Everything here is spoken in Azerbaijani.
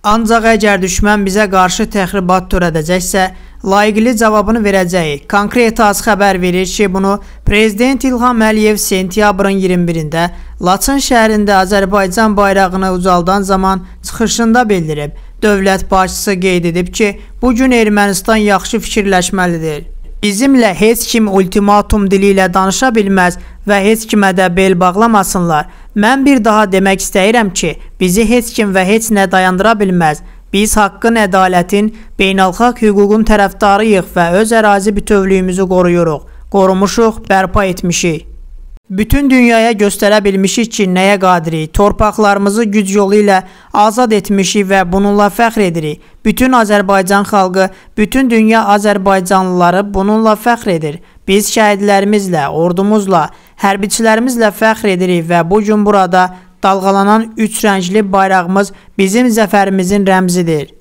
Ancaq əgər düşmən bizə qarşı təxribat törədəcəksə, layiqli cavabını verəcəyi. Konkret az xəbər verir ki, bunu Prezident İlham Əliyev sentyabrın 21-də Laçın şəhərində Azərbaycan bayrağını ucaldan zaman çıxışında bildirib. Dövlət başçısı qeyd edib ki, bu gün Ermənistan yaxşı fikirləşməlidir. Bizimlə heç kim ultimatum dili ilə danışa bilməz və heç kimə də bel bağlamasınlar. Mən bir daha demək istəyirəm ki, bizi heç kim və heç nə dayandıra bilməz. Biz haqqın, ədalətin, beynəlxalq hüququn tərəfdarıyıq və öz ərazi bütövlüyümüzü qoruyuruq, qorumuşuq, bərpa etmişik. Bütün dünyaya göstərə bilmişik ki, nəyə qadirik. Torpaqlarımızı güc yolu ilə azad etmişik və bununla fəxr edirik. Bütün Azərbaycan xalqı, bütün dünya Azərbaycanlıları bununla fəxr edir. Biz şəhidlərimizlə, ordumuzla, Hərbiçilərimizlə fəxr edirik və bu gün burada dalğalanan üç rəngli bayrağımız bizim zəfərimizin rəmzidir.